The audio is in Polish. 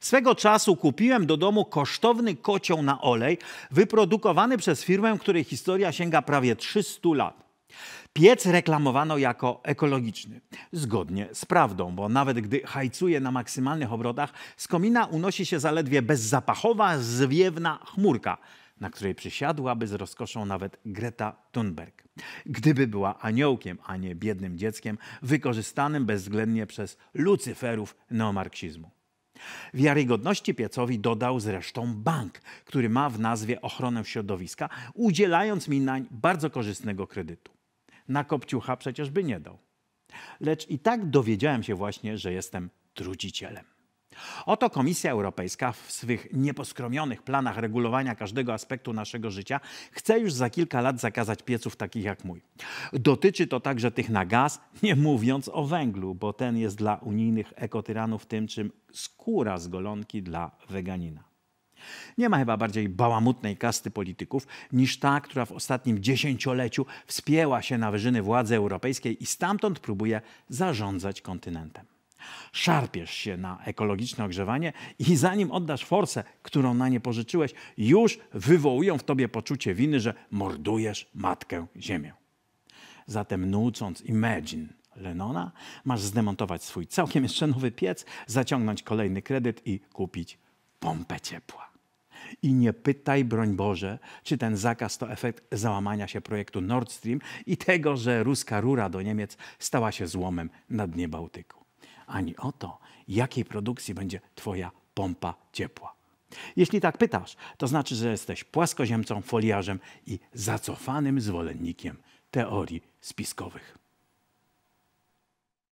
Swego czasu kupiłem do domu kosztowny kocioł na olej, wyprodukowany przez firmę, której historia sięga prawie 300 lat. Piec reklamowano jako ekologiczny. Zgodnie z prawdą, bo nawet gdy hajcuje na maksymalnych obrotach, z komina unosi się zaledwie bezzapachowa, zwiewna chmurka, na której przysiadłaby z rozkoszą nawet Greta Thunberg. Gdyby była aniołkiem, a nie biednym dzieckiem, wykorzystanym bezwzględnie przez lucyferów neomarksizmu. Wiarygodności piecowi dodał zresztą bank, który ma w nazwie ochronę środowiska, udzielając mi nań bardzo korzystnego kredytu. Na kopciucha przecież by nie dał. Lecz i tak dowiedziałem się właśnie, że jestem trudzicielem. Oto Komisja Europejska w swych nieposkromionych planach regulowania każdego aspektu naszego życia chce już za kilka lat zakazać pieców takich jak mój. Dotyczy to także tych na gaz, nie mówiąc o węglu, bo ten jest dla unijnych ekotyranów tym, czym skóra z golonki dla weganina. Nie ma chyba bardziej bałamutnej kasty polityków niż ta, która w ostatnim dziesięcioleciu wspięła się na wyżyny władzy europejskiej i stamtąd próbuje zarządzać kontynentem. Szarpiesz się na ekologiczne ogrzewanie i zanim oddasz forsę, którą na nie pożyczyłeś, już wywołują w tobie poczucie winy, że mordujesz matkę Ziemię. Zatem nucąc Imagine Lenona, masz zdemontować swój całkiem jeszcze nowy piec, zaciągnąć kolejny kredyt i kupić pompę ciepła. I nie pytaj, broń Boże, czy ten zakaz to efekt załamania się projektu Nord Stream i tego, że ruska rura do Niemiec stała się złomem na dnie Bałtyku ani o to, jakiej produkcji będzie Twoja pompa ciepła. Jeśli tak pytasz, to znaczy, że jesteś płaskoziemcą, foliarzem i zacofanym zwolennikiem teorii spiskowych.